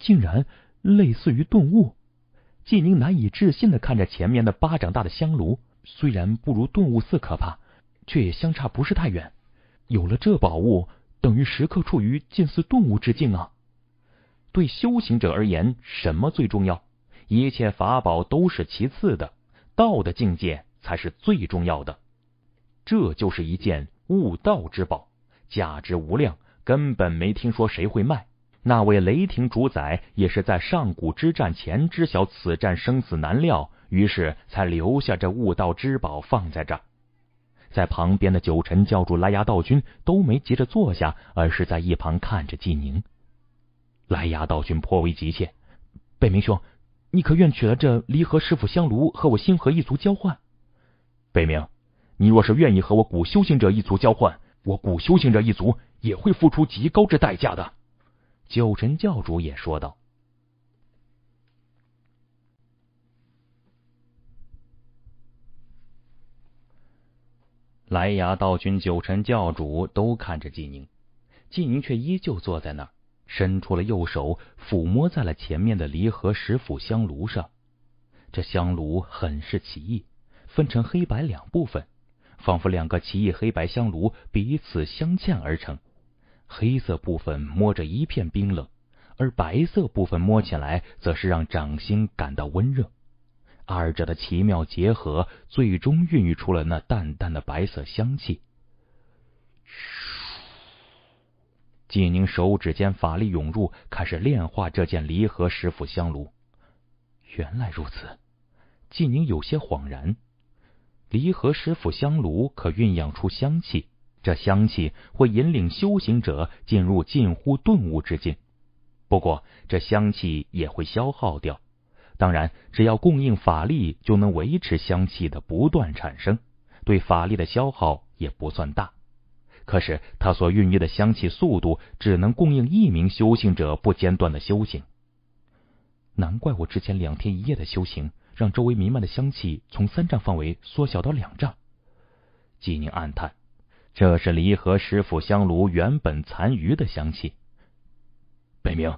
竟然类似于顿悟，纪宁难以置信的看着前面的巴掌大的香炉，虽然不如顿悟寺可怕，却也相差不是太远。有了这宝物，等于时刻处于近似顿悟之境啊！对修行者而言，什么最重要？一切法宝都是其次的，道的境界才是最重要的。这就是一件悟道之宝，价值无量，根本没听说谁会卖。那位雷霆主宰也是在上古之战前知晓此战生死难料，于是才留下这悟道之宝放在这。在旁边的九尘教主莱雅道君都没急着坐下，而是在一旁看着纪宁。莱雅道君颇为急切：“北冥兄，你可愿取了这离合师傅香炉和我星河一族交换？”北冥，你若是愿意和我古修行者一族交换，我古修行者一族也会付出极高之代价的。九尘教主也说道：“莱牙道君、九尘教主都看着纪宁，纪宁却依旧坐在那儿，伸出了右手，抚摸在了前面的离合石斧香炉上。这香炉很是奇异，分成黑白两部分，仿佛两个奇异黑白香炉彼此镶嵌而成。”黑色部分摸着一片冰冷，而白色部分摸起来则是让掌心感到温热。二者的奇妙结合，最终孕育出了那淡淡的白色香气。纪宁手指间法力涌入，开始炼化这件离合石斧香炉。原来如此，纪宁有些恍然，离合石斧香炉可酝酿出香气。这香气会引领修行者进入近乎顿悟之境，不过这香气也会消耗掉。当然，只要供应法力，就能维持香气的不断产生，对法力的消耗也不算大。可是，它所孕育的香气速度，只能供应一名修行者不间断的修行。难怪我之前两天一夜的修行，让周围弥漫的香气从三丈范围缩小到两丈。纪宁暗叹。这是离合石傅香炉原本残余的香气。北冥，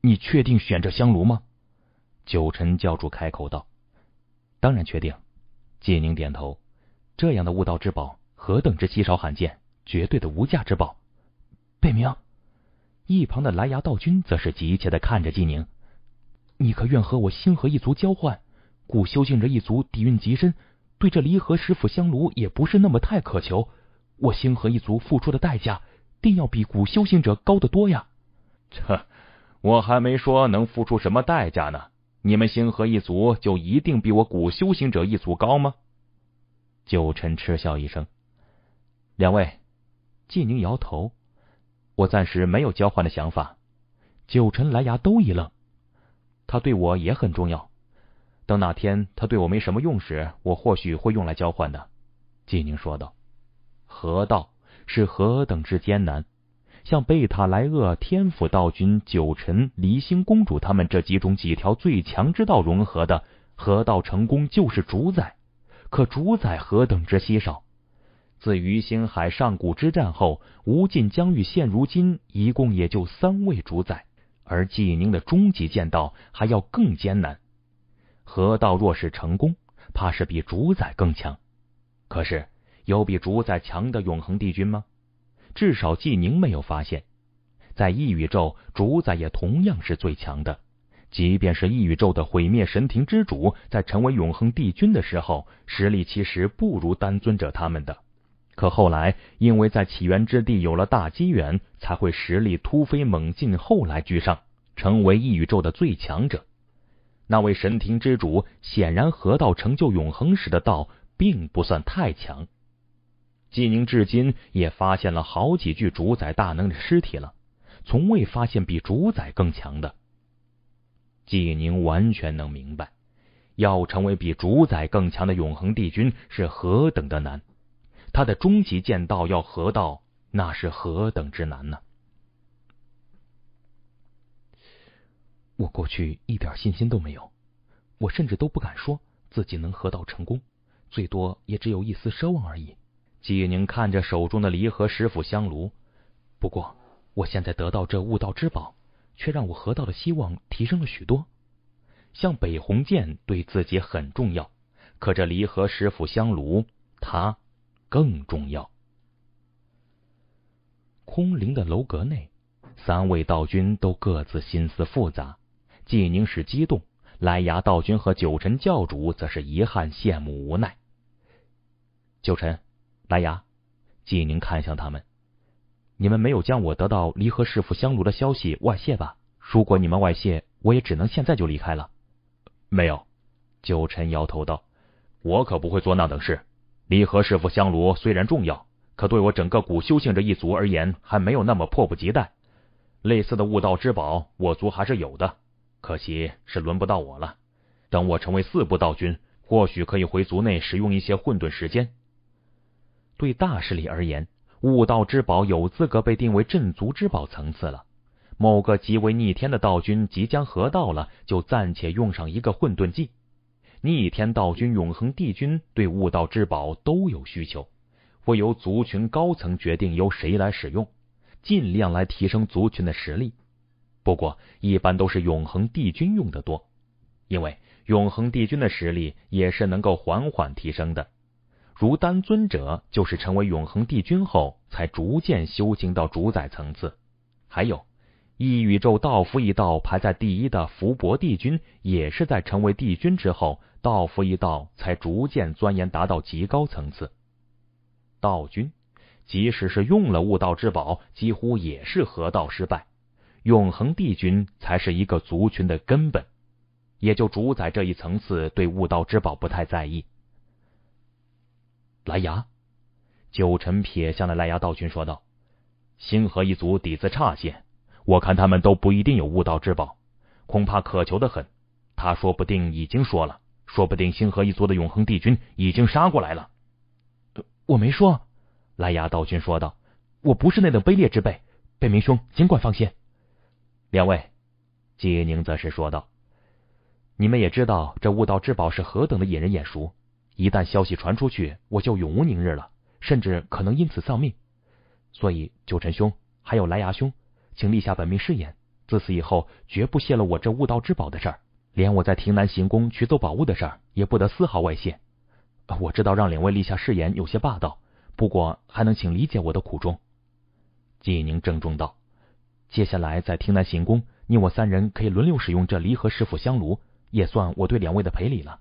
你确定选这香炉吗？九尘教主开口道：“当然确定。”季宁点头。这样的悟道之宝，何等之稀少罕见，绝对的无价之宝。北冥，一旁的蓝牙道君则是急切的看着季宁：“你可愿和我星河一族交换？古修行者一族底蕴极深，对这离合石傅香炉也不是那么太渴求。”我星河一族付出的代价，定要比古修行者高得多呀！这，我还没说能付出什么代价呢。你们星河一族就一定比我古修行者一族高吗？九臣嗤笑一声。两位，纪宁摇头。我暂时没有交换的想法。九臣、蓝牙都一愣。他对我也很重要。等哪天他对我没什么用时，我或许会用来交换的。纪宁说道。河道是何等之艰难，像贝塔莱厄、天府道君、九辰、离心公主他们这几种几条最强之道融合的河道成功就是主宰，可主宰何等之稀少。自于星海上古之战后，无尽疆域现如今一共也就三位主宰，而济宁的终极剑道还要更艰难。河道若是成功，怕是比主宰更强。可是。有比主宰强的永恒帝君吗？至少纪宁没有发现，在异宇宙主宰也同样是最强的。即便是异宇宙的毁灭神庭之主，在成为永恒帝君的时候，实力其实不如丹尊者他们的。可后来，因为在起源之地有了大机缘，才会实力突飞猛进，后来居上，成为异宇宙的最强者。那位神庭之主显然，河道成就永恒时的道，并不算太强。纪宁至今也发现了好几具主宰大能的尸体了，从未发现比主宰更强的。纪宁完全能明白，要成为比主宰更强的永恒帝君是何等的难。他的终极剑道要合道，那是何等之难呢？我过去一点信心都没有，我甚至都不敢说自己能合道成功，最多也只有一丝奢望而已。纪宁看着手中的离合石斧香炉，不过我现在得到这悟道之宝，却让我合道的希望提升了许多。像北鸿剑对自己很重要，可这离合石斧香炉，它更重要。空灵的楼阁内，三位道君都各自心思复杂。纪宁是激动，莱牙道君和九臣教主则是遗憾、羡慕、无奈。九臣。来呀！”纪宁看向他们，你们没有将我得到离合师傅香炉的消息外泄吧？如果你们外泄，我也只能现在就离开了。没有，九臣摇头道：“我可不会做那等事。离合师傅香炉虽然重要，可对我整个古修行这一族而言，还没有那么迫不及待。类似的悟道之宝，我族还是有的，可惜是轮不到我了。等我成为四部道君，或许可以回族内使用一些混沌时间。”对大势力而言，悟道之宝有资格被定为镇族之宝层次了。某个极为逆天的道君即将合道了，就暂且用上一个混沌技。逆天道君、永恒帝君对悟道之宝都有需求，会由族群高层决定由谁来使用，尽量来提升族群的实力。不过，一般都是永恒帝君用的多，因为永恒帝君的实力也是能够缓缓提升的。如丹尊者就是成为永恒帝君后，才逐渐修行到主宰层次。还有一宇宙道夫一道排在第一的福伯帝君，也是在成为帝君之后，道夫一道才逐渐钻研达到极高层次。道君即使是用了悟道之宝，几乎也是合道失败。永恒帝君才是一个族群的根本，也就主宰这一层次，对悟道之宝不太在意。莱雅，九晨瞥向了莱雅道君，说道：“星河一族底子差些，我看他们都不一定有悟道之宝，恐怕渴求的很。他说不定已经说了，说不定星河一族的永恒帝君已经杀过来了。”“我没说。”莱雅道君说道，“我不是那等卑劣之辈，北冥兄尽管放心。”两位，纪宁则是说道：“你们也知道，这悟道之宝是何等的引人眼熟。”一旦消息传出去，我就永无宁日了，甚至可能因此丧命。所以，九尘兄还有莱牙兄，请立下本命誓言，自此以后绝不泄露我这悟道之宝的事儿，连我在亭南行宫取走宝物的事儿也不得丝毫外泄。我知道让两位立下誓言有些霸道，不过还能请理解我的苦衷。季宁郑重道：“接下来在亭南行宫，你我三人可以轮流使用这离合石傅香炉，也算我对两位的赔礼了。”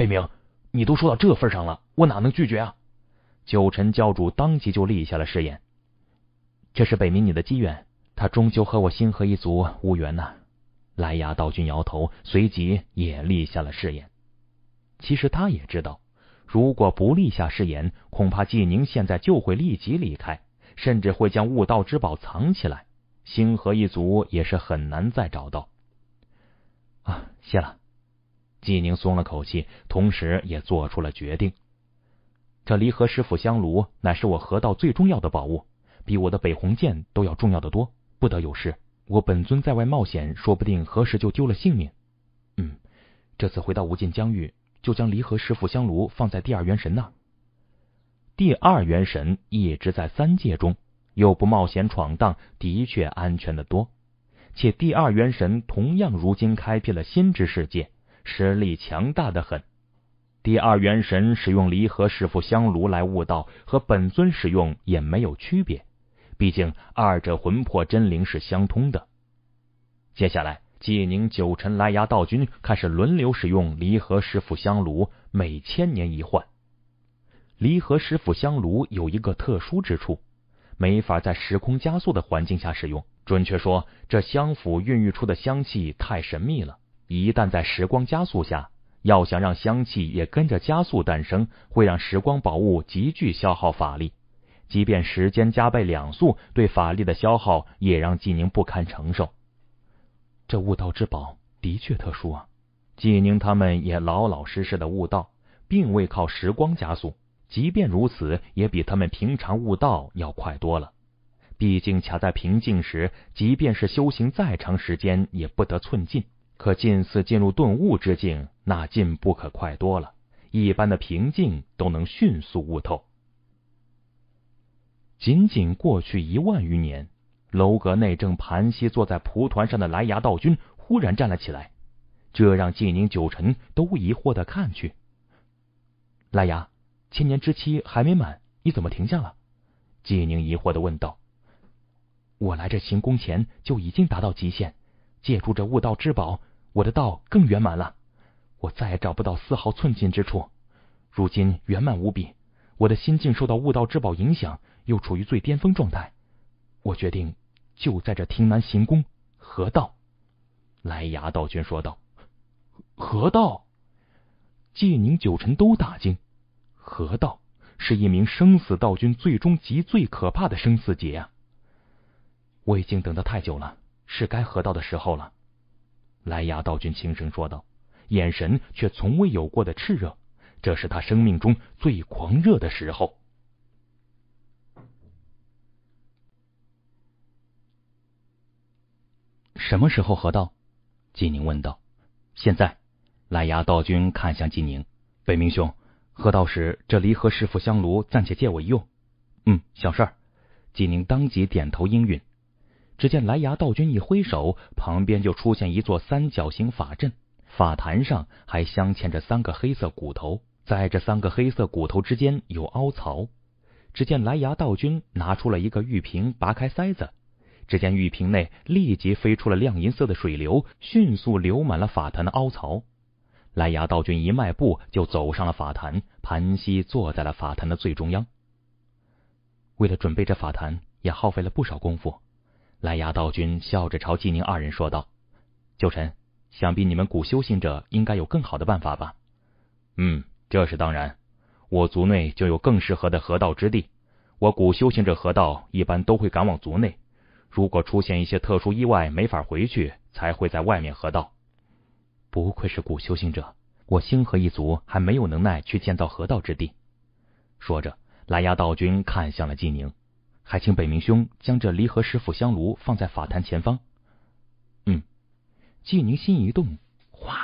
北明，你都说到这份上了，我哪能拒绝啊？九尘教主当即就立下了誓言，这是北冥你的机缘，他终究和我星河一族无缘呐。莱牙道君摇头，随即也立下了誓言。其实他也知道，如果不立下誓言，恐怕纪宁现在就会立即离开，甚至会将悟道之宝藏起来，星河一族也是很难再找到。啊，谢了。纪宁松了口气，同时也做出了决定。这离合师傅香炉乃是我河道最重要的宝物，比我的北鸿剑都要重要的多，不得有失。我本尊在外冒险，说不定何时就丢了性命。嗯，这次回到无尽疆域，就将离合师傅香炉放在第二元神那。第二元神一直在三界中，又不冒险闯荡，的确安全的多。且第二元神同样如今开辟了新之世界。实力强大的很。第二元神使用离合师傅香炉来悟道，和本尊使用也没有区别。毕竟二者魂魄真灵是相通的。接下来，纪宁、九尘、莱牙道君开始轮流使用离合师傅香炉，每千年一换。离合师傅香炉有一个特殊之处，没法在时空加速的环境下使用。准确说，这香府孕育出的香气太神秘了。一旦在时光加速下，要想让香气也跟着加速诞生，会让时光宝物急剧消耗法力。即便时间加倍两速，对法力的消耗也让纪宁不堪承受。这悟道之宝的确特殊啊！纪宁他们也老老实实的悟道，并未靠时光加速。即便如此，也比他们平常悟道要快多了。毕竟卡在瓶颈时，即便是修行再长时间，也不得寸进。可近似进入顿悟之境，那进步可快多了。一般的平静都能迅速悟透。仅仅过去一万余年，楼阁内正盘膝坐在蒲团上的莱牙道君忽然站了起来，这让纪宁九臣都疑惑的看去。莱牙，千年之期还没满，你怎么停下了？纪宁疑惑的问道。我来这行宫前就已经达到极限，借助这悟道之宝。我的道更圆满了，我再也找不到丝毫寸进之处，如今圆满无比。我的心境受到悟道之宝影响，又处于最巅峰状态。我决定，就在这亭南行宫河道。来牙道君说道：“河道。”晋宁九臣都大惊，河道是一名生死道君，最终极最可怕的生死劫啊！我已经等得太久了，是该河道的时候了。莱雅道君轻声说道，眼神却从未有过的炽热，这是他生命中最狂热的时候。什么时候合道？纪宁问道。现在，莱雅道君看向纪宁，北冥兄，合道时这离合师傅香炉暂且借我一用。嗯，小事。纪宁当即点头应允。只见莱牙道君一挥手，旁边就出现一座三角形法阵，法坛上还镶嵌着三个黑色骨头，在这三个黑色骨头之间有凹槽。只见莱牙道君拿出了一个玉瓶，拔开塞子，只见玉瓶内立即飞出了亮银色的水流，迅速流满了法坛的凹槽。莱牙道君一迈步就走上了法坛，盘膝坐在了法坛的最中央。为了准备这法坛，也耗费了不少功夫。莱亚道君笑着朝纪宁二人说道：“九臣，想必你们古修行者应该有更好的办法吧？”“嗯，这是当然。我族内就有更适合的河道之地。我古修行者河道一般都会赶往族内，如果出现一些特殊意外，没法回去，才会在外面河道。”“不愧是古修行者，我星河一族还没有能耐去建造河道之地。”说着，莱亚道君看向了纪宁。还请北冥兄将这离合石傅香炉放在法坛前方。嗯，纪宁心一动，哗，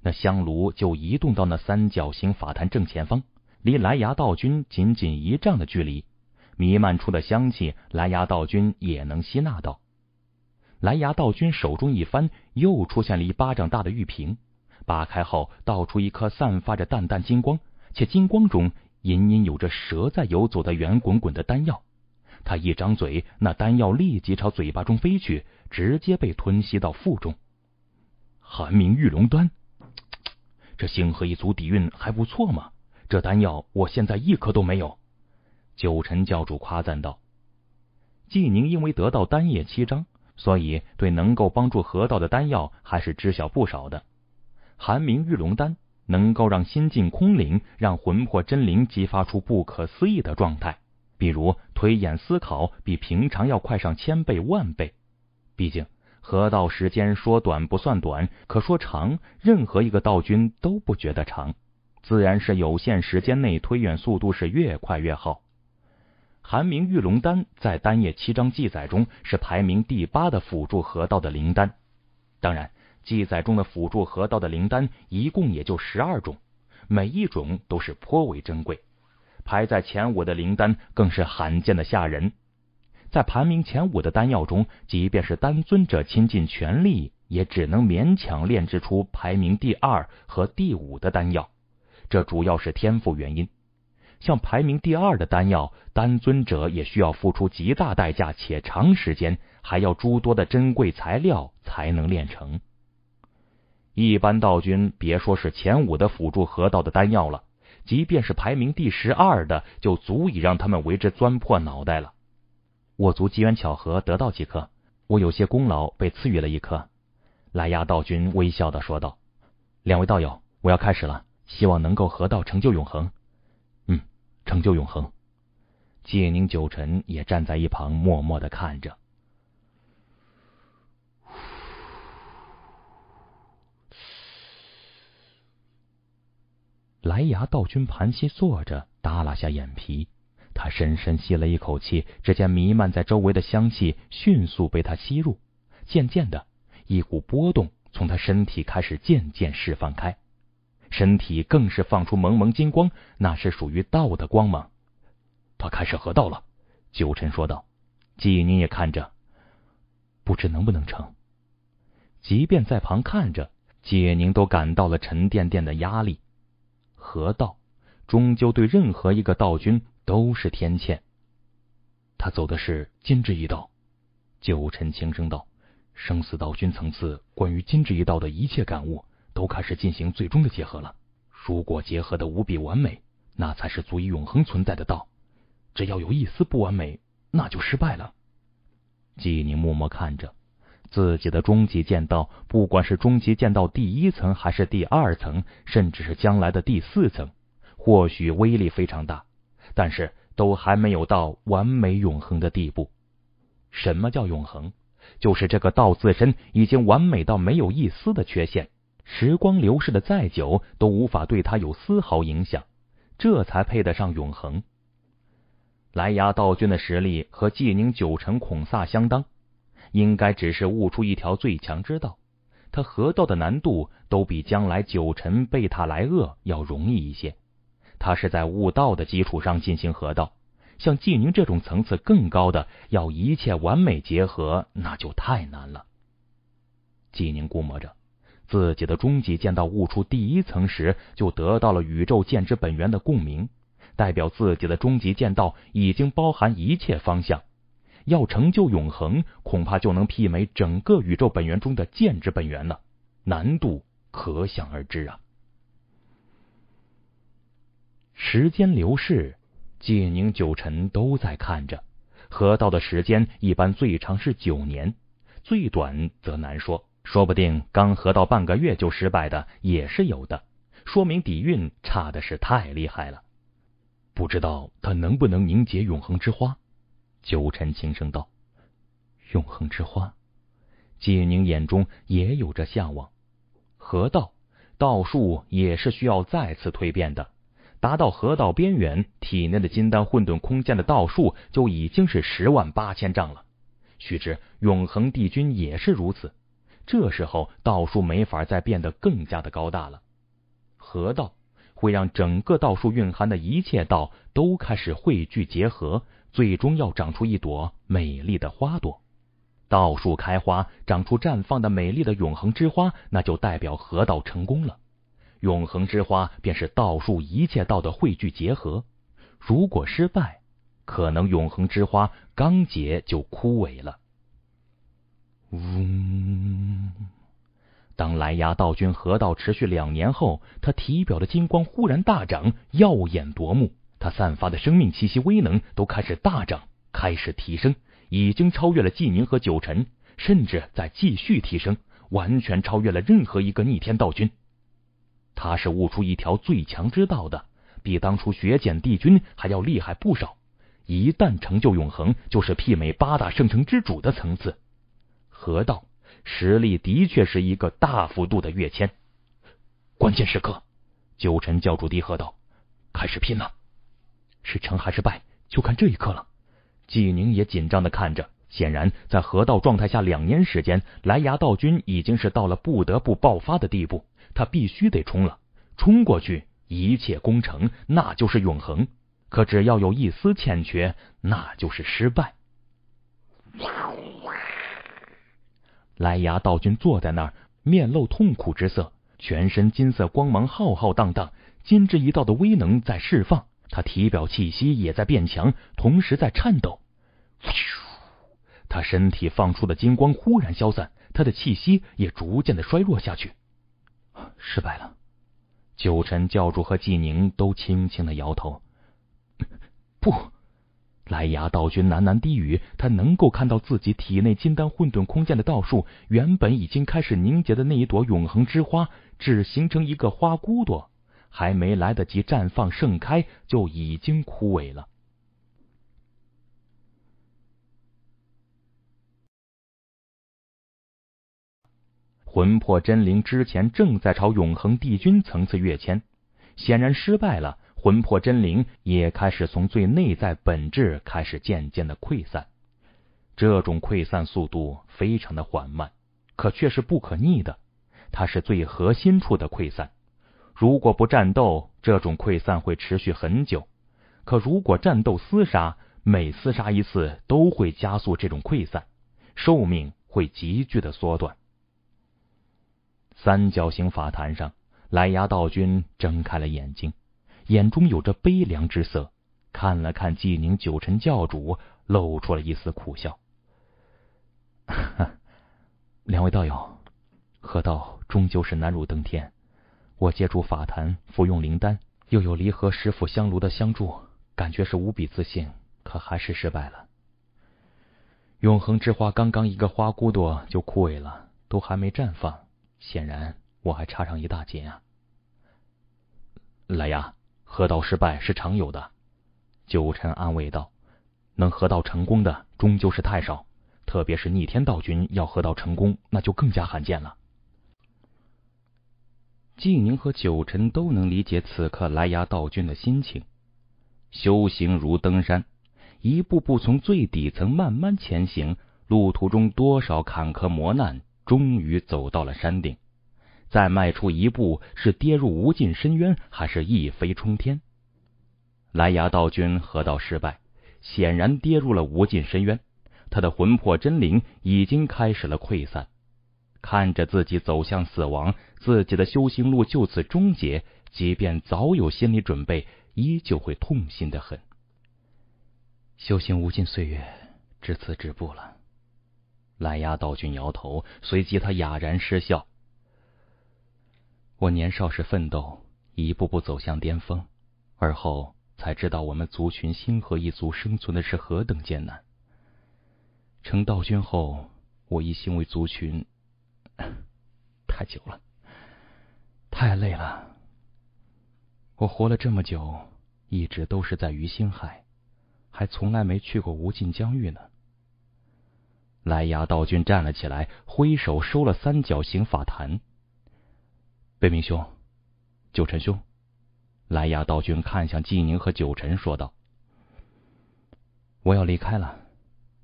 那香炉就移动到那三角形法坛正前方，离莱牙道君仅仅一丈的距离，弥漫出的香气，莱牙道君也能吸纳到。莱牙道君手中一翻，又出现了一巴掌大的玉瓶，扒开后倒出一颗散发着淡淡金光，且金光中隐隐有着蛇在游走的圆滚滚的丹药。他一张嘴，那丹药立即朝嘴巴中飞去，直接被吞吸到腹中。寒冥玉龙丹，这星河一族底蕴还不错嘛。这丹药我现在一颗都没有。九尘教主夸赞道：“纪宁因为得到丹叶七章，所以对能够帮助河道的丹药还是知晓不少的。寒冥玉龙丹能够让心境空灵，让魂魄真灵激发出不可思议的状态。”比如推演思考比平常要快上千倍万倍，毕竟河道时间说短不算短，可说长，任何一个道君都不觉得长。自然是有限时间内推演速度是越快越好。寒明玉龙丹在丹叶七章记载中是排名第八的辅助河道的灵丹，当然记载中的辅助河道的灵丹一共也就十二种，每一种都是颇为珍贵。排在前五的灵丹更是罕见的吓人，在排名前五的丹药中，即便是丹尊者倾尽全力，也只能勉强炼制出排名第二和第五的丹药。这主要是天赋原因。像排名第二的丹药，丹尊者也需要付出极大代价，且长时间还要诸多的珍贵材料才能炼成。一般道君，别说是前五的辅助河道的丹药了。即便是排名第十二的，就足以让他们为之钻破脑袋了。我族机缘巧合得到几颗，我有些功劳被赐予了一颗。莱亚道君微笑的说道：“两位道友，我要开始了，希望能够合道成就永恒。”嗯，成就永恒。界宁九臣也站在一旁默默的看着。莱牙道君盘膝坐着，耷拉下眼皮。他深深吸了一口气，只见弥漫在周围的香气迅速被他吸入。渐渐的，一股波动从他身体开始渐渐释放开，身体更是放出蒙蒙金光，那是属于道的光芒。他开始合道了，九尘说道。季宁也看着，不知能不能成。即便在旁看着，季宁都感到了沉甸甸的压力。河道终究对任何一个道君都是天堑。他走的是金之一道，九尘轻声道：生死道君层次关于金之一道的一切感悟，都开始进行最终的结合了。如果结合的无比完美，那才是足以永恒存在的道。只要有一丝不完美，那就失败了。纪宁默默看着。自己的终极剑道，不管是终极剑道第一层，还是第二层，甚至是将来的第四层，或许威力非常大，但是都还没有到完美永恒的地步。什么叫永恒？就是这个道自身已经完美到没有一丝的缺陷，时光流逝的再久都无法对它有丝毫影响，这才配得上永恒。莱牙道君的实力和济宁九城孔萨相当。应该只是悟出一条最强之道，他合道的难度都比将来九辰贝塔莱厄要容易一些。他是在悟道的基础上进行合道，像纪宁这种层次更高的，要一切完美结合，那就太难了。纪宁估摸着，自己的终极剑道悟出第一层时，就得到了宇宙剑之本源的共鸣，代表自己的终极剑道已经包含一切方向。要成就永恒，恐怕就能媲美整个宇宙本源中的剑之本源了，难度可想而知啊。时间流逝，晋宁九臣都在看着河道的时间，一般最长是九年，最短则难说，说不定刚河道半个月就失败的也是有的，说明底蕴差的是太厉害了。不知道他能不能凝结永恒之花。九晨轻声道：“永恒之花。”纪宁眼中也有着向往。河道道术也是需要再次蜕变的。达到河道边缘，体内的金丹混沌空间的道术就已经是十万八千丈了。须知永恒帝君也是如此。这时候道术没法再变得更加的高大了。河道会让整个道术蕴含的一切道都开始汇聚结合。最终要长出一朵美丽的花朵，道树开花，长出绽放的美丽的永恒之花，那就代表河道成功了。永恒之花便是道树一切道的汇聚结合。如果失败，可能永恒之花刚结就枯萎了。嗡！当莱亚道君河道持续两年后，他体表的金光忽然大涨，耀眼夺目。他散发的生命气息威能都开始大涨，开始提升，已经超越了纪宁和九尘，甚至在继续提升，完全超越了任何一个逆天道君。他是悟出一条最强之道的，比当初雪简帝君还要厉害不少。一旦成就永恒，就是媲美八大圣城之主的层次。河道实力的确是一个大幅度的跃迁。关键时刻，九辰教主低喝道：“开始拼了！”是成还是败，就看这一刻了。纪宁也紧张的看着，显然在河道状态下两年时间，莱牙道君已经是到了不得不爆发的地步，他必须得冲了，冲过去，一切攻城，那就是永恒。可只要有一丝欠缺，那就是失败。莱牙道君坐在那儿，面露痛苦之色，全身金色光芒浩浩荡荡，金之一道的威能在释放。他体表气息也在变强，同时在颤抖。他身体放出的金光忽然消散，他的气息也逐渐的衰弱下去。失败了。九尘教主和纪宁都轻轻的摇头。不，莱牙道君喃喃低语。他能够看到自己体内金丹混沌空间的道术，原本已经开始凝结的那一朵永恒之花，只形成一个花骨朵。还没来得及绽放盛开，就已经枯萎了。魂魄真灵之前正在朝永恒帝君层次跃迁，显然失败了。魂魄真灵也开始从最内在本质开始渐渐的溃散，这种溃散速度非常的缓慢，可却是不可逆的，它是最核心处的溃散。如果不战斗，这种溃散会持续很久；可如果战斗厮杀，每厮杀一次，都会加速这种溃散，寿命会急剧的缩短。三角形法坛上，莱牙道君睁开了眼睛，眼中有着悲凉之色，看了看纪宁九尘教主，露出了一丝苦笑：“哈，两位道友，合道终究是难如登天。”我借助法坛服用灵丹，又有离合石傅香炉的相助，感觉是无比自信，可还是失败了。永恒之花刚刚一个花骨朵就枯萎了，都还没绽放，显然我还差上一大截啊！来呀，河道失败是常有的，九臣安慰道：“能河道成功的终究是太少，特别是逆天道君要河道成功，那就更加罕见了。”季宁和九臣都能理解此刻来牙道君的心情。修行如登山，一步步从最底层慢慢前行，路途中多少坎坷磨难，终于走到了山顶。再迈出一步，是跌入无尽深渊，还是一飞冲天？来牙道君河道失败，显然跌入了无尽深渊。他的魂魄真灵已经开始了溃散，看着自己走向死亡。自己的修行路就此终结，即便早有心理准备，依旧会痛心的很。修行无尽岁月，至此止步了。蓝牙道君摇头，随即他哑然失笑。我年少时奋斗，一步步走向巅峰，而后才知道我们族群星河一族生存的是何等艰难。成道君后，我一心为族群，太久了。太累了，我活了这么久，一直都是在于心海，还从来没去过无尽疆域呢。莱雅道君站了起来，挥手收了三角形法坛。北冥兄，九成兄，莱雅道君看向纪宁和九成，说道：“我要离开了，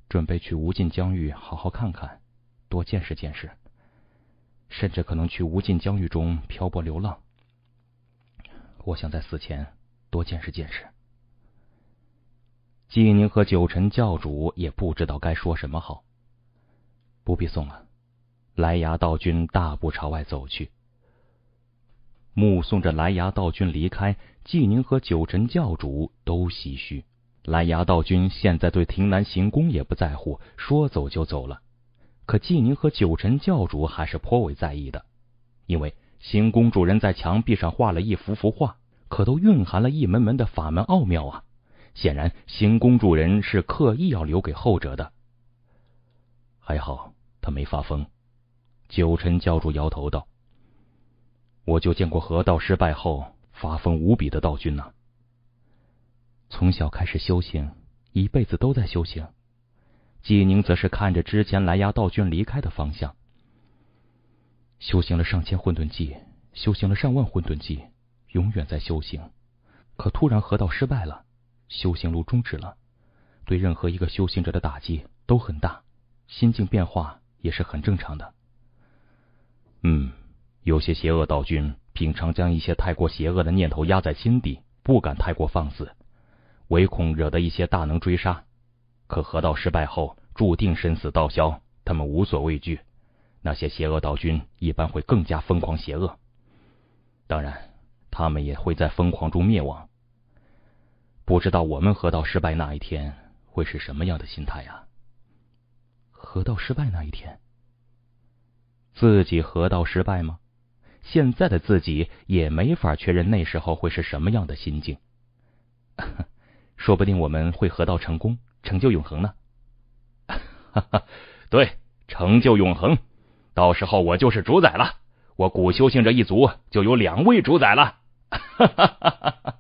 准备去无尽疆域好好看看，多见识见识。”甚至可能去无尽疆域中漂泊流浪。我想在死前多见识见识。纪宁和九尘教主也不知道该说什么好。不必送了。莱牙道君大步朝外走去，目送着莱牙道君离开，纪宁和九尘教主都唏嘘。莱牙道君现在对亭南行宫也不在乎，说走就走了。可纪宁和九尘教主还是颇为在意的，因为行宫主人在墙壁上画了一幅幅画，可都蕴含了一门门的法门奥妙啊！显然，行宫主人是刻意要留给后者的。还好他没发疯，九尘教主摇头道：“我就见过河道失败后发疯无比的道君呐，从小开始修行，一辈子都在修行。”纪宁则是看着之前蓝牙道君离开的方向。修行了上千混沌纪，修行了上万混沌纪，永远在修行。可突然河道失败了，修行路终止了，对任何一个修行者的打击都很大，心境变化也是很正常的。嗯，有些邪恶道君平常将一些太过邪恶的念头压在心底，不敢太过放肆，唯恐惹得一些大能追杀。可河道失败后，注定身死道消。他们无所畏惧，那些邪恶道君一般会更加疯狂邪恶。当然，他们也会在疯狂中灭亡。不知道我们河道失败那一天会是什么样的心态呀？河道失败那一天，自己河道失败吗？现在的自己也没法确认那时候会是什么样的心境。说不定我们会河道成功。成就永恒呢？哈哈，对，成就永恒，到时候我就是主宰了。我古修行这一族就有两位主宰了。哈哈哈哈哈。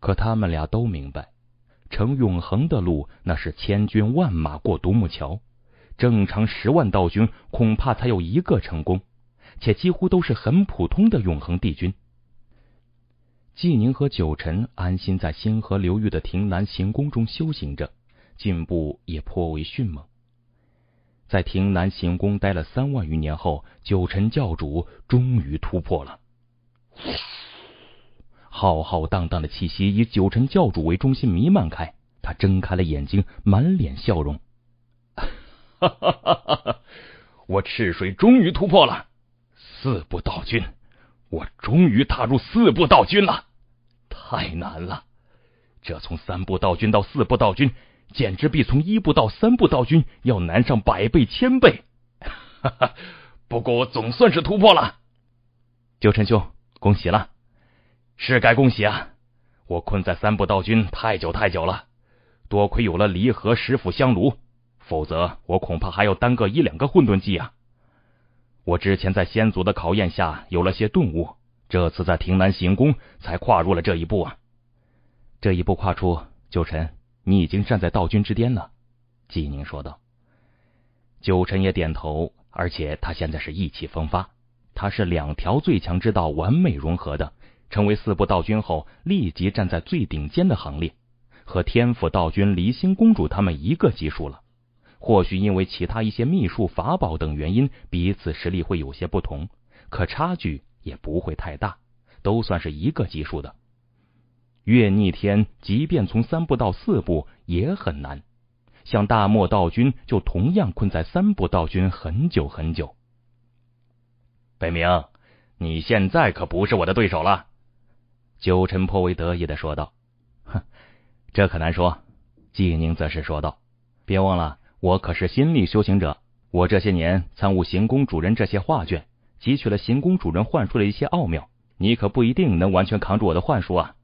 可他们俩都明白，成永恒的路那是千军万马过独木桥，正常十万道军恐怕才有一个成功，且几乎都是很普通的永恒帝君。纪宁和九尘安心在仙河流域的亭南行宫中修行着，进步也颇为迅猛。在亭南行宫待了三万余年后，九尘教主终于突破了。浩浩荡荡的气息以九辰教主为中心弥漫开，他睁开了眼睛，满脸笑容：“ 我赤水终于突破了四步道君。”我终于踏入四步道君了，太难了！这从三步道君到四步道君，简直比从一步到三步道君要难上百倍千倍。不过我总算是突破了，九成兄，恭喜了！是该恭喜啊！我困在三步道君太久太久了，多亏有了离合石斧香炉，否则我恐怕还要耽搁一两个混沌纪啊！我之前在先祖的考验下有了些顿悟，这次在亭南行宫才跨入了这一步啊！这一步跨出，九臣，你已经站在道君之巅了。”纪宁说道。九臣也点头，而且他现在是意气风发，他是两条最强之道完美融合的，成为四部道君后，立即站在最顶尖的行列，和天府道君离心公主他们一个级数了。或许因为其他一些秘术、法宝等原因，彼此实力会有些不同，可差距也不会太大，都算是一个级数的。月逆天，即便从三步到四步也很难。像大漠道君就同样困在三步道君很久很久。北冥，你现在可不是我的对手了。”九尘颇为得意的说道。“哼，这可难说。”纪宁则是说道，“别忘了。”我可是心力修行者，我这些年参悟行宫主人这些画卷，汲取了行宫主人幻术的一些奥妙。你可不一定能完全扛住我的幻术啊！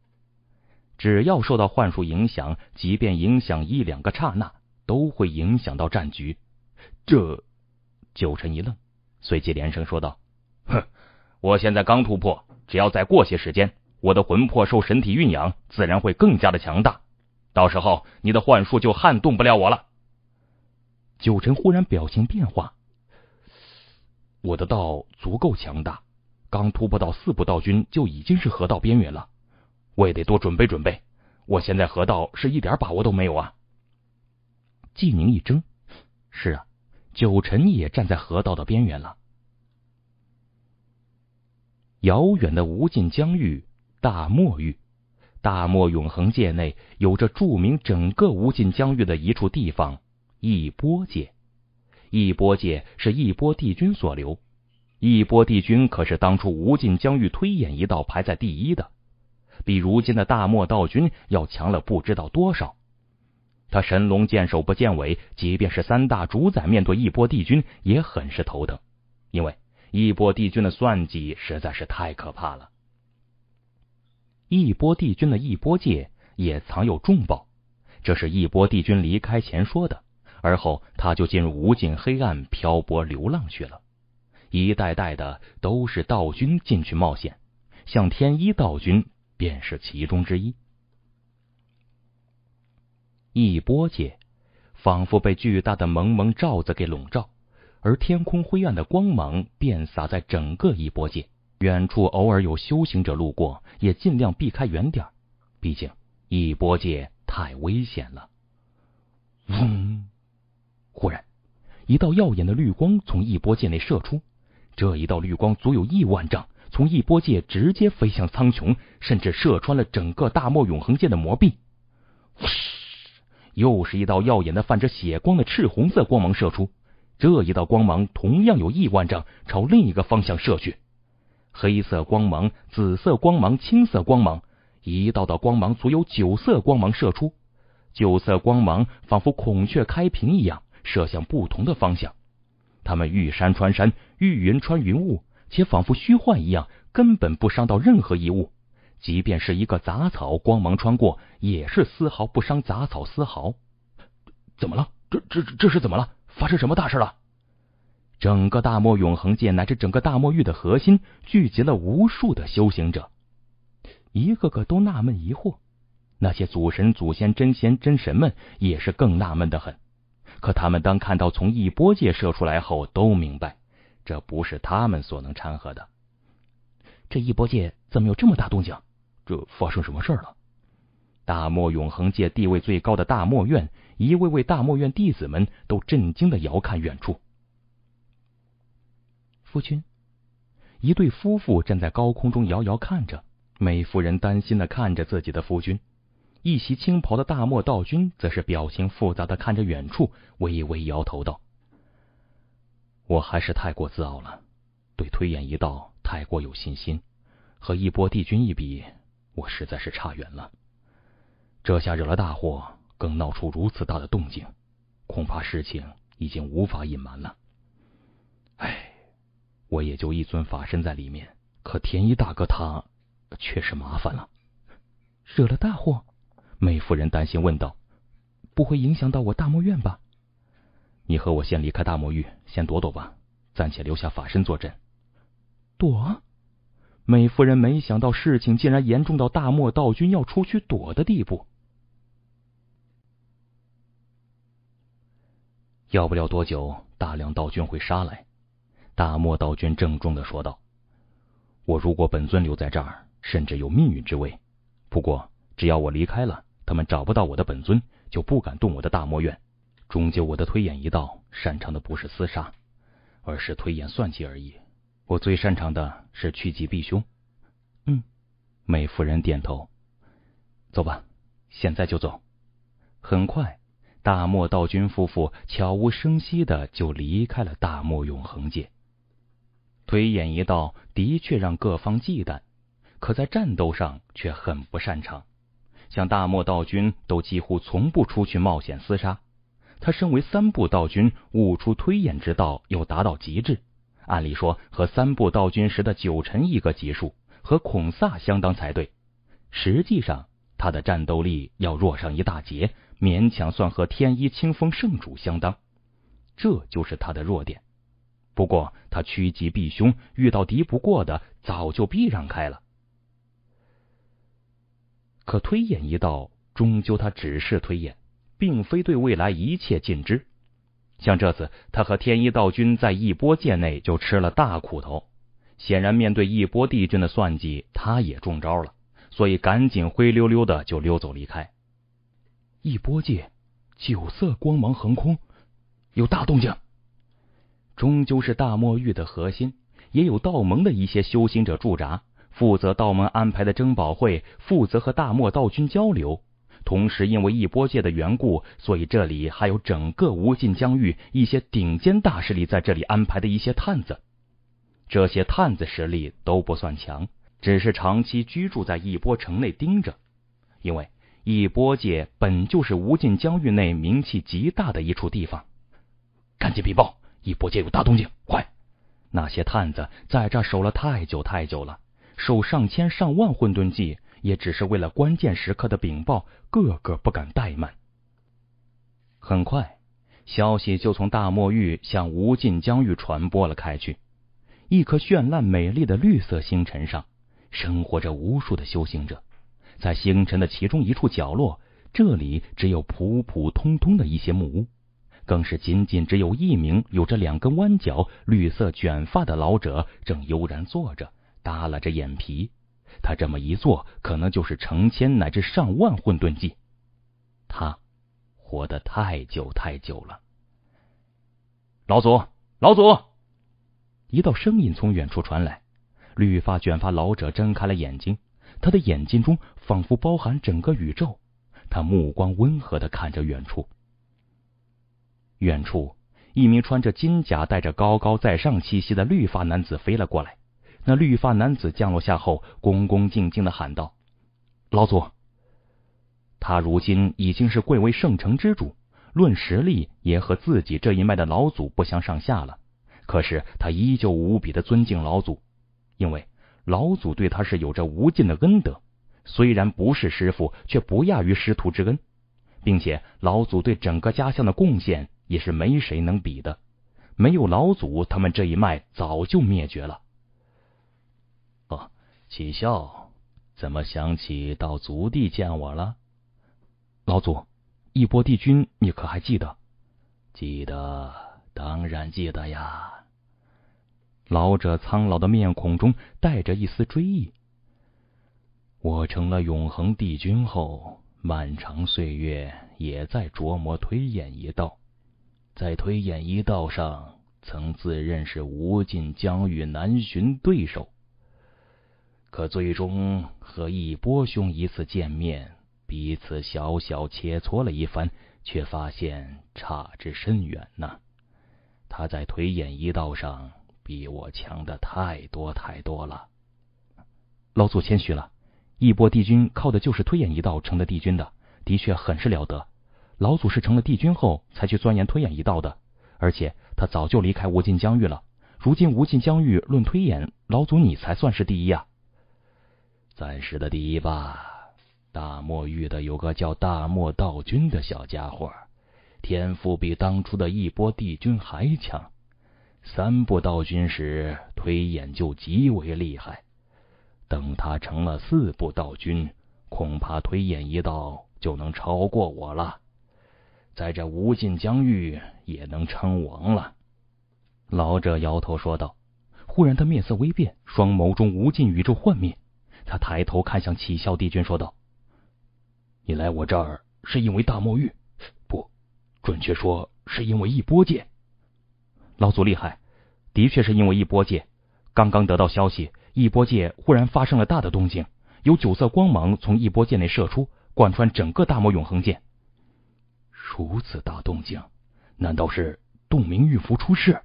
只要受到幻术影响，即便影响一两个刹那，都会影响到战局。这九臣一愣，随即连声说道：“哼，我现在刚突破，只要再过些时间，我的魂魄受神体蕴养，自然会更加的强大。到时候，你的幻术就撼动不了我了。”九晨忽然表情变化，我的道足够强大，刚突破到四步道君就已经是河道边缘了，我也得多准备准备。我现在河道是一点把握都没有啊！纪宁一怔，是啊，九晨也站在河道的边缘了。遥远的无尽疆域大漠域，大漠永恒界内有着著名整个无尽疆域的一处地方。一波界，一波界是一波帝君所留。一波帝君可是当初无尽疆域推演一道排在第一的，比如今的大漠道君要强了不知道多少。他神龙见首不见尾，即便是三大主宰面对一波帝君也很是头疼，因为一波帝君的算计实在是太可怕了。一波帝君的一波界也藏有重宝，这是一波帝君离开前说的。而后，他就进入无尽黑暗漂泊流浪去了。一代代的都是道君进去冒险，像天一道君便是其中之一。一波界仿佛被巨大的蒙蒙罩子给笼罩，而天空灰暗的光芒便洒在整个一波界。远处偶尔有修行者路过，也尽量避开远点，毕竟一波界太危险了。嗡。忽然，一道耀眼的绿光从一波界内射出，这一道绿光足有亿万丈，从一波界直接飞向苍穹，甚至射穿了整个大漠永恒剑的魔壁。又是一道耀眼的泛着血光的赤红色光芒射出，这一道光芒同样有亿万丈，朝另一个方向射去。黑色光芒、紫色光芒、青色光芒，一道道光芒足有九色光芒射出，九色光芒仿佛孔雀开屏一样。射向不同的方向，他们遇山穿山，遇云穿云雾，且仿佛虚幻一样，根本不伤到任何一物。即便是一个杂草，光芒穿过也是丝毫不伤杂草丝毫。怎么了？这、这、这是怎么了？发生什么大事了？整个大漠永恒界乃至整个大漠域的核心聚集了无数的修行者，一个个都纳闷疑惑。那些祖神、祖先、真仙、真神们也是更纳闷的很。可他们当看到从一波界射出来后，都明白这不是他们所能掺和的。这一波界怎么有这么大动静？这发生什么事了？大漠永恒界地位最高的大漠院，一位位大漠院弟子们都震惊的遥看远处。夫君，一对夫妇站在高空中遥遥看着，美妇人担心的看着自己的夫君。一袭青袍的大漠道君，则是表情复杂的看着远处，微微摇头道：“我还是太过自傲了，对推演一道太过有信心，和一波帝君一比，我实在是差远了。这下惹了大祸，更闹出如此大的动静，恐怕事情已经无法隐瞒了。哎，我也就一尊法身在里面，可田一大哥他却是麻烦了，惹了大祸。”美夫人担心问道：“不会影响到我大漠院吧？”“你和我先离开大漠域，先躲躲吧，暂且留下法身坐镇。”“躲？”美夫人没想到事情竟然严重到大漠道君要出去躲的地步。要不了多久，大量道君会杀来。”大漠道君郑重的说道：“我如果本尊留在这儿，甚至有命运之危。不过，只要我离开了。”他们找不到我的本尊，就不敢动我的大魔院。终究，我的推演一道擅长的不是厮杀，而是推演算计而已。我最擅长的是趋吉避凶。嗯，美妇人点头。走吧，现在就走。很快，大漠道君夫妇悄无声息的就离开了大漠永恒界。推演一道的确让各方忌惮，可在战斗上却很不擅长。像大漠道君都几乎从不出去冒险厮杀，他身为三部道君，悟出推演之道又达到极致，按理说和三部道君时的九成一个级数，和孔萨相当才对。实际上他的战斗力要弱上一大截，勉强算和天一清风圣主相当，这就是他的弱点。不过他趋吉避凶，遇到敌不过的，早就避让开了。可推演一道，终究他只是推演，并非对未来一切尽知。像这次，他和天一道君在一波界内就吃了大苦头，显然面对一波帝君的算计，他也中招了，所以赶紧灰溜溜的就溜走离开。一波界，九色光芒横空，有大动静。终究是大漠域的核心，也有道盟的一些修行者驻扎。负责道门安排的珍宝会负责和大漠道君交流，同时因为一波界的缘故，所以这里还有整个无尽疆域一些顶尖大势力在这里安排的一些探子。这些探子实力都不算强，只是长期居住在一波城内盯着。因为一波界本就是无尽疆域内名气极大的一处地方，赶紧禀报一波界有大动静！快，那些探子在这守了太久太久了。受上千上万混沌计，也只是为了关键时刻的禀报，个个不敢怠慢。很快，消息就从大漠域向无尽疆域传播了开去。一颗绚烂美丽的绿色星辰上，生活着无数的修行者。在星辰的其中一处角落，这里只有普普通通的一些木屋，更是仅仅只有一名有着两根弯角、绿色卷发的老者，正悠然坐着。耷拉着眼皮，他这么一做，可能就是成千乃至上万混沌纪。他活得太久太久了。老祖，老祖！一道声音从远处传来。绿发卷发老者睁开了眼睛，他的眼睛中仿佛包含整个宇宙。他目光温和的看着远处。远处，一名穿着金甲、带着高高在上气息的绿发男子飞了过来。那绿发男子降落下后，恭恭敬敬的喊道：“老祖。”他如今已经是贵为圣城之主，论实力也和自己这一脉的老祖不相上下了。可是他依旧无比的尊敬老祖，因为老祖对他是有着无尽的恩德。虽然不是师傅，却不亚于师徒之恩，并且老祖对整个家乡的贡献也是没谁能比的。没有老祖，他们这一脉早就灭绝了。启孝，怎么想起到族地见我了？老祖，一波帝君，你可还记得？记得，当然记得呀。老者苍老的面孔中带着一丝追忆。我成了永恒帝君后，漫长岁月也在琢磨推演一道，在推演一道上，曾自认是无尽疆域难寻对手。可最终和一波兄一次见面，彼此小小切磋了一番，却发现差之甚远呢。他在推演一道上比我强的太多太多了。老祖谦虚了，一波帝君靠的就是推演一道成了帝君的，的确很是了得。老祖是成了帝君后才去钻研推演一道的，而且他早就离开无尽疆域了。如今无尽疆域论推演，老祖你才算是第一啊。暂时的第一吧，大漠域的有个叫大漠道君的小家伙，天赋比当初的一波帝君还强。三步道君时推演就极为厉害，等他成了四步道君，恐怕推演一道就能超过我了，在这无尽疆域也能称王了。老者摇头说道，忽然他面色微变，双眸中无尽宇宙幻灭。他抬头看向启孝帝君，说道：“你来我这儿是因为大墨玉，不，准确说是因为一波界。老祖厉害，的确是因为一波界。刚刚得到消息，一波界忽然发生了大的动静，有九色光芒从一波界内射出，贯穿整个大漠永恒剑。如此大动静，难道是洞明玉符出世？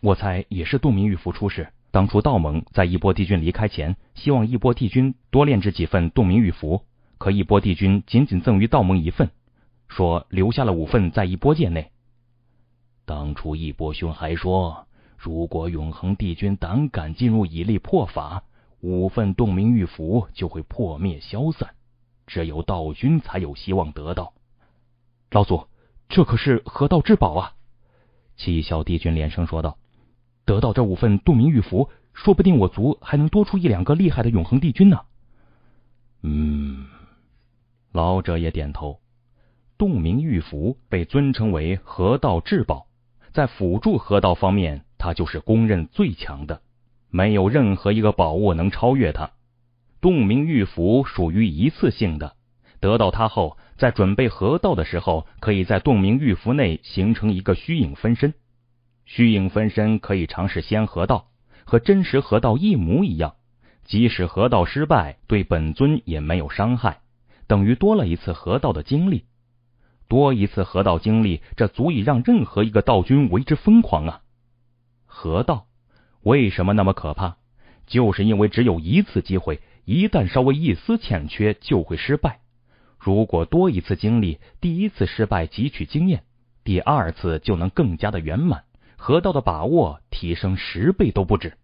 我猜也是洞明玉符出世。”当初道盟在一波帝君离开前，希望一波帝君多炼制几份洞明玉符，可一波帝君仅仅赠于道盟一份，说留下了五份在一波界内。当初一波兄还说，如果永恒帝君胆敢进入以力破法，五份洞明玉符就会破灭消散，只有道君才有希望得到。老祖，这可是河道至宝啊！七霄帝君连声说道。得到这五份洞明玉符，说不定我族还能多出一两个厉害的永恒帝君呢。嗯，老者也点头。洞明玉符被尊称为河道至宝，在辅助河道方面，它就是公认最强的，没有任何一个宝物能超越它。洞明玉符属于一次性的，得到它后，在准备河道的时候，可以在洞明玉符内形成一个虚影分身。虚影分身可以尝试仙河道，和真实河道一模一样。即使河道失败，对本尊也没有伤害，等于多了一次河道的经历。多一次河道经历，这足以让任何一个道君为之疯狂啊！河道为什么那么可怕？就是因为只有一次机会，一旦稍微一丝欠缺就会失败。如果多一次经历，第一次失败汲取经验，第二次就能更加的圆满。河道的把握提升十倍都不止。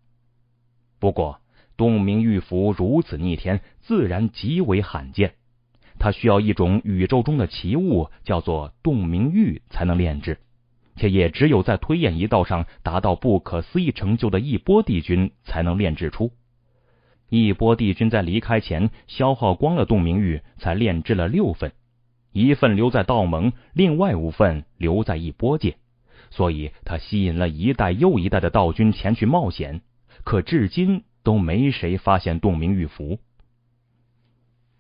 不过，洞明玉符如此逆天，自然极为罕见。它需要一种宇宙中的奇物，叫做洞明玉，才能炼制。且也只有在推演一道上达到不可思议成就的一波帝君，才能炼制出。一波帝君在离开前，消耗光了洞明玉，才炼制了六份，一份留在道盟，另外五份留在一波界。所以，他吸引了一代又一代的道君前去冒险，可至今都没谁发现洞明玉符。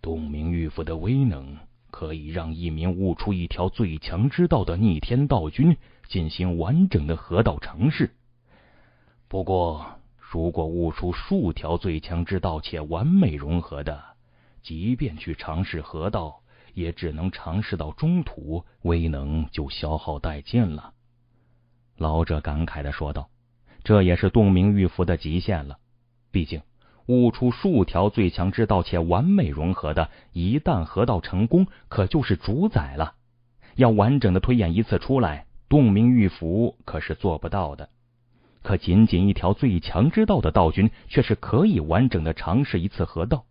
洞明玉符的威能可以让一名悟出一条最强之道的逆天道君进行完整的河道尝试。不过，如果悟出数条最强之道且完美融合的，即便去尝试河道，也只能尝试到中途，威能就消耗殆尽了。老者感慨的说道：“这也是洞明玉符的极限了，毕竟悟出数条最强之道且完美融合的，一旦河道成功，可就是主宰了。要完整的推演一次出来，洞明玉符可是做不到的。可仅仅一条最强之道的道君，却是可以完整的尝试一次河道。”